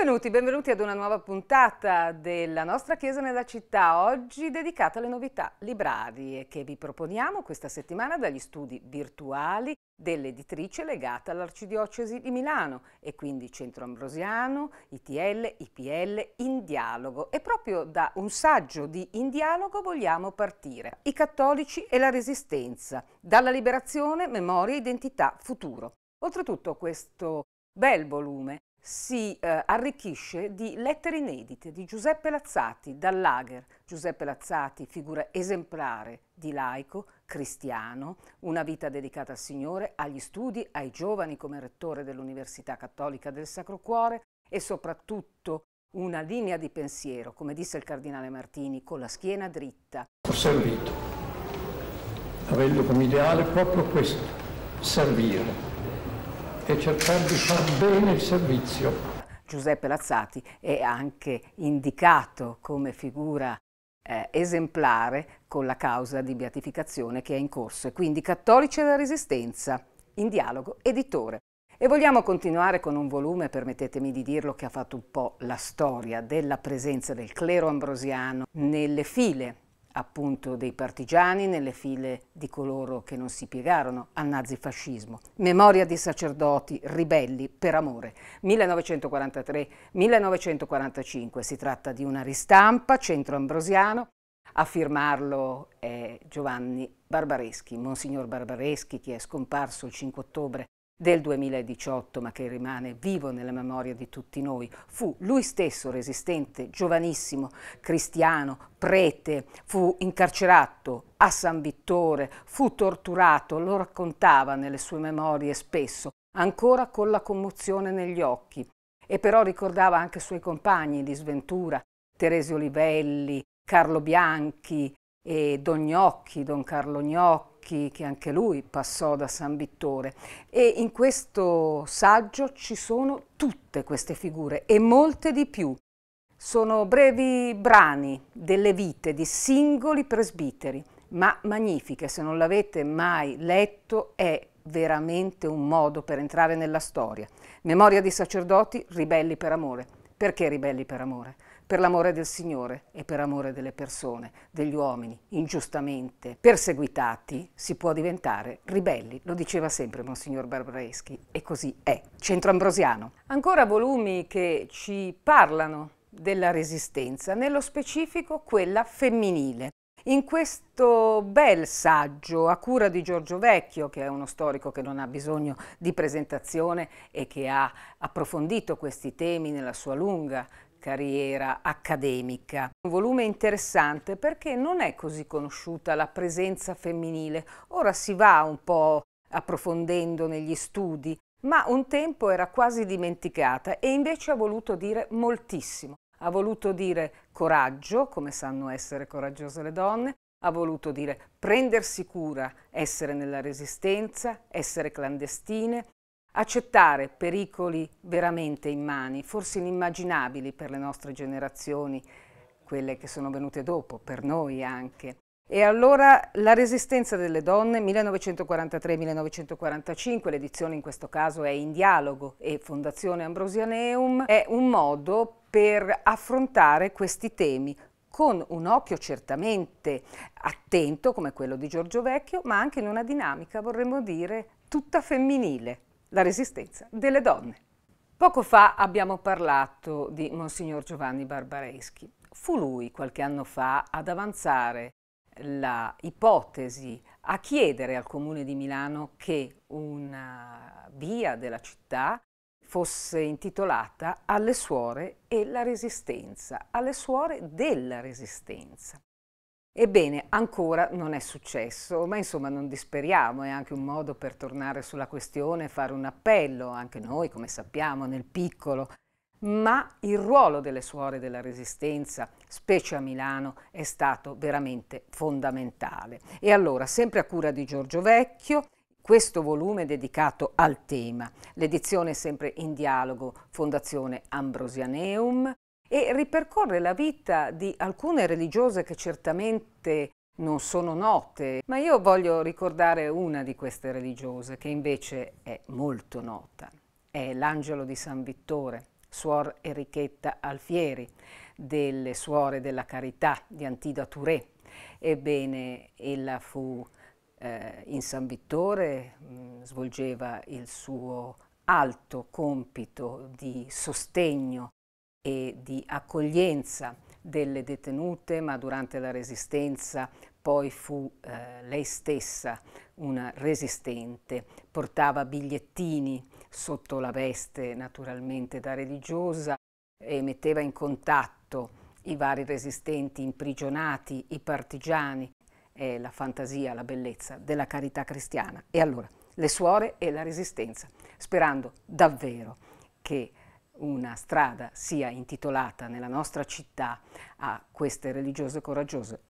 Benvenuti, benvenuti ad una nuova puntata della nostra Chiesa nella città, oggi dedicata alle novità librarie che vi proponiamo questa settimana dagli studi virtuali dell'editrice legata all'Arcidiocesi di Milano e quindi Centro Ambrosiano, ITL, IPL, In Dialogo. E proprio da un saggio di In Dialogo vogliamo partire. I cattolici e la resistenza, dalla liberazione, memoria, identità, futuro. Oltretutto questo bel volume si eh, arricchisce di Lettere inedite di Giuseppe Lazzati dal Lager. Giuseppe Lazzati, figura esemplare di laico, cristiano, una vita dedicata al Signore, agli studi, ai giovani come rettore dell'Università Cattolica del Sacro Cuore e soprattutto una linea di pensiero, come disse il cardinale Martini, con la schiena dritta. Ho servito, avendo come ideale proprio questo, servire e cercare di far bene il servizio. Giuseppe Lazzati è anche indicato come figura eh, esemplare con la causa di beatificazione che è in corso e quindi Cattolici della Resistenza, in dialogo, editore. E vogliamo continuare con un volume, permettetemi di dirlo, che ha fatto un po' la storia della presenza del clero ambrosiano nelle file appunto dei partigiani nelle file di coloro che non si piegarono al nazifascismo. Memoria di sacerdoti ribelli per amore 1943-1945. Si tratta di una ristampa centro ambrosiano. A firmarlo è Giovanni Barbareschi, Monsignor Barbareschi che è scomparso il 5 ottobre del 2018, ma che rimane vivo nella memoria di tutti noi. Fu lui stesso resistente, giovanissimo, cristiano, prete, fu incarcerato a San Vittore, fu torturato, lo raccontava nelle sue memorie spesso, ancora con la commozione negli occhi. E però ricordava anche i suoi compagni di sventura, Teresio Livelli, Carlo Bianchi, e Don Gnocchi, Don Carlo Gnocchi, che anche lui passò da San Vittore. E in questo saggio ci sono tutte queste figure e molte di più. Sono brevi brani delle vite di singoli presbiteri, ma magnifiche. Se non l'avete mai letto è veramente un modo per entrare nella storia. Memoria di sacerdoti, ribelli per amore. Perché ribelli per amore? per l'amore del Signore e per amore delle persone, degli uomini ingiustamente perseguitati, si può diventare ribelli, lo diceva sempre Monsignor Barbareschi, e così è. Centro Ambrosiano. Ancora volumi che ci parlano della resistenza, nello specifico quella femminile. In questo bel saggio a cura di Giorgio Vecchio, che è uno storico che non ha bisogno di presentazione e che ha approfondito questi temi nella sua lunga carriera accademica. Un volume interessante perché non è così conosciuta la presenza femminile. Ora si va un po' approfondendo negli studi, ma un tempo era quasi dimenticata e invece ha voluto dire moltissimo. Ha voluto dire coraggio, come sanno essere coraggiose le donne, ha voluto dire prendersi cura, essere nella resistenza, essere clandestine, Accettare pericoli veramente immani, forse inimmaginabili per le nostre generazioni, quelle che sono venute dopo, per noi anche. E allora la resistenza delle donne 1943-1945, l'edizione in questo caso è in dialogo e Fondazione Ambrosianeum, è un modo per affrontare questi temi con un occhio certamente attento come quello di Giorgio Vecchio, ma anche in una dinamica, vorremmo dire, tutta femminile la resistenza delle donne. Poco fa abbiamo parlato di Monsignor Giovanni Barbareschi. Fu lui qualche anno fa ad avanzare la ipotesi a chiedere al comune di Milano che una via della città fosse intitolata Alle suore e la resistenza, alle suore della resistenza. Ebbene, ancora non è successo, ma insomma non disperiamo, è anche un modo per tornare sulla questione e fare un appello, anche noi come sappiamo nel piccolo. Ma il ruolo delle suore della resistenza, specie a Milano, è stato veramente fondamentale. E allora, sempre a cura di Giorgio Vecchio, questo volume è dedicato al tema. L'edizione è sempre in dialogo Fondazione Ambrosianeum, e ripercorre la vita di alcune religiose che certamente non sono note, ma io voglio ricordare una di queste religiose che invece è molto nota. È l'Angelo di San Vittore, suor Enrichetta Alfieri, delle Suore della Carità di Antida Touré. Ebbene, ella fu eh, in San Vittore, mh, mm, svolgeva il suo alto compito di sostegno e di accoglienza delle detenute, ma durante la resistenza poi fu eh, lei stessa una resistente, portava bigliettini sotto la veste naturalmente da religiosa e metteva in contatto i vari resistenti imprigionati, i partigiani, è la fantasia, la bellezza della carità cristiana. E allora le suore e la resistenza, sperando davvero che una strada sia intitolata nella nostra città a queste religiose coraggiose